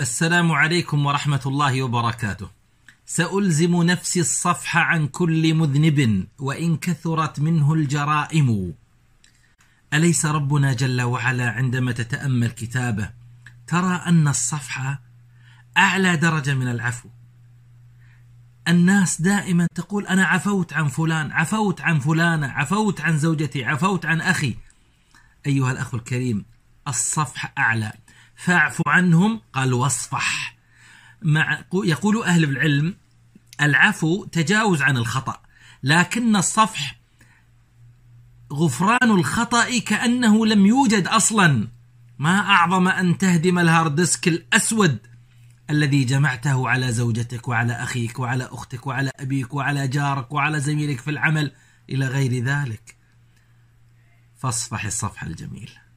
السلام عليكم ورحمة الله وبركاته سألزم نفسي الصفح عن كل مذنب وإن كثرت منه الجرائم أليس ربنا جل وعلا عندما تتأمل كتابه ترى أن الصفح أعلى درجة من العفو الناس دائما تقول أنا عفوت عن فلان عفوت عن فلانة عفوت عن زوجتي عفوت عن أخي أيها الأخ الكريم الصفح أعلى فاعف عنهم قال واصفح مع يقول أهل العلم العفو تجاوز عن الخطأ لكن الصفح غفران الخطأ كأنه لم يوجد أصلا ما أعظم أن تهدم الهاردسك الأسود الذي جمعته على زوجتك وعلى أخيك وعلى أختك وعلى أبيك وعلى جارك وعلى زميلك في العمل إلى غير ذلك فاصفح الصفح الجميل